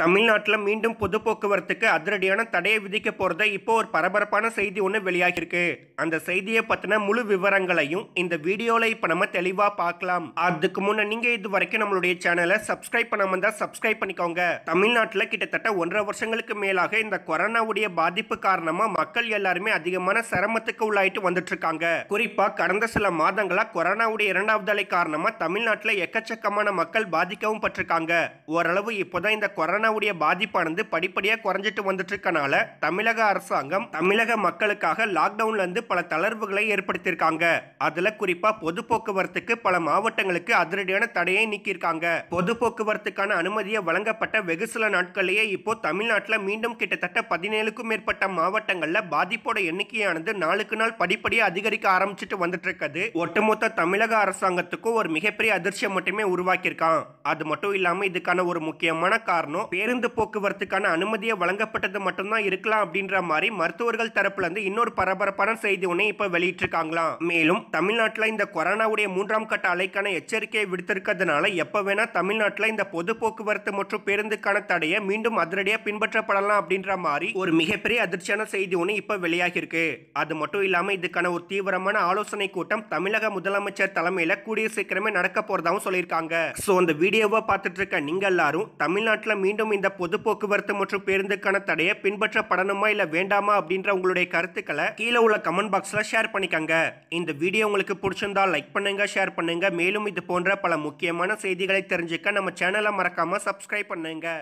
தமிழ்நாட்டில் மீண்டும் பொது போக்குவரத்துக்கு அதிரடியான தடையை விதிக்க போகிறத இப்போ ஒரு பரபரப்பான செய்தி ஒன்று வெளியாகிருக்கு அந்த செய்தியை பற்றின முழு விவரங்களையும் இந்த வீடியோவில் இப்போ நம்ம தெளிவாக பார்க்கலாம் அதுக்கு முன்னே நீங்கள் இது வரைக்கும் நம்மளுடைய சேனலை சப்ஸ்கிரைப் பண்ணாமல் இருந்தால் சப்ஸ்கிரைப் பண்ணிக்கோங்க தமிழ்நாட்டில் கிட்டத்தட்ட ஒன்றரை வருஷங்களுக்கு மேலாக இந்த கொரோனாவுடைய பாதிப்பு காரணமாக மக்கள் எல்லாருமே அதிகமான சிரமத்துக்கு உள்ளாயிட்டு வந்துட்டுருக்காங்க குறிப்பாக கடந்த சில மாதங்களாக கொரோனாவுடைய இரண்டாவது அலை காரணமாக தமிழ்நாட்டில் எக்கச்சக்கமான மக்கள் பாதிக்கவும் பட்டிருக்காங்க ஓரளவு இப்போதான் இந்த கொரோனா கொரோனாவுடைய பாதிப்பானது படிப்படியாக குறைஞ்சிட்டு வந்துட்டு இருக்கனால தமிழக அரசாங்கம் தமிழக மக்களுக்காக லாக்டவுன்ல இருந்து பல தளர்வுகளை ஏற்படுத்தியிருக்காங்க அதுல குறிப்பா பொது போக்குவரத்துக்கு பல மாவட்டங்களுக்கு அதிரடியான தடையை நீக்கியிருக்காங்க பொது போக்குவரத்துக்கான அனுமதியை வழங்கப்பட்ட வெகு சில நாட்களிலேயே இப்போ தமிழ்நாட்டில் மீண்டும் கிட்டத்தட்ட பதினேழுக்கும் மேற்பட்ட மாவட்டங்களில் பாதிப்போட எண்ணிக்கையானது நாளுக்கு நாள் படிப்படியாக அதிகரிக்க ஆரம்பிச்சுட்டு வந்துட்டு இருக்குது ஒட்டுமொத்த தமிழக அரசாங்கத்துக்கும் ஒரு மிகப்பெரிய அதிர்ச்சியை மட்டுமே உருவாக்கியிருக்கான் அது மட்டும் இல்லாமல் இதுக்கான ஒரு முக்கியமான காரணம் பேருந்து போக்குவரத்துக்கான அனுமதியை வழங்கப்பட்டது மட்டும்தான் இருக்கலாம் அப்படின்ற மாதிரி மருத்துவர்கள் தரப்புல இருந்து இன்னொரு பரபரப்பான செய்தி ஒன்று இப்போ வெளியிட்டிருக்காங்களாம் மேலும் தமிழ்நாட்டில் இந்த கொரோனாவுடைய மூன்றாம் கட்ட அலைக்கான எச்சரிக்கையை விடுத்திருக்கிறதுனால எப்போ வேணா தமிழ்நாட்டில் இந்த பொது போக்குவரத்து மற்றும் பேருந்துக்கான தடையை மீண்டும் அதிரடியாக பின்பற்றப்படலாம் அப்படின்ற மாதிரி ஒரு மிகப்பெரிய அதிர்ச்சியான செய்தி ஒன்று இப்போ வெளியாகியிருக்கு அது மட்டும் இல்லாமல் இதுக்கான ஒரு தீவிரமான ஆலோசனை கூட்டம் தமிழக முதலமைச்சர் தலைமையில் கூடிய சீக்கிரமே நடக்க போறதாகவும் சொல்லியிருக்காங்க ஸோ அந்த வீடியோவை பார்த்துட்டு இருக்க நீங்க எல்லாரும் தமிழ்நாட்டில் மீண்டும் மீண்டும் இந்த பொது போக்குவரத்து மற்றும் பேருந்துக்கான தடையை பின்பற்றப்படணுமா இல்லை வேண்டாமா அப்படின்ற உங்களுடைய கருத்துக்களை கீழே உள்ள கமெண்ட் பாக்ஸில் ஷேர் பண்ணிக்கங்க இந்த வீடியோ உங்களுக்கு பிடிச்சிருந்தால் லைக் பண்ணுங்க ஷேர் பண்ணுங்க மேலும் இது போன்ற பல முக்கியமான செய்திகளை தெரிஞ்சுக்க நம்ம சேனலை மறக்காம சப்ஸ்கிரைப் பண்ணுங்க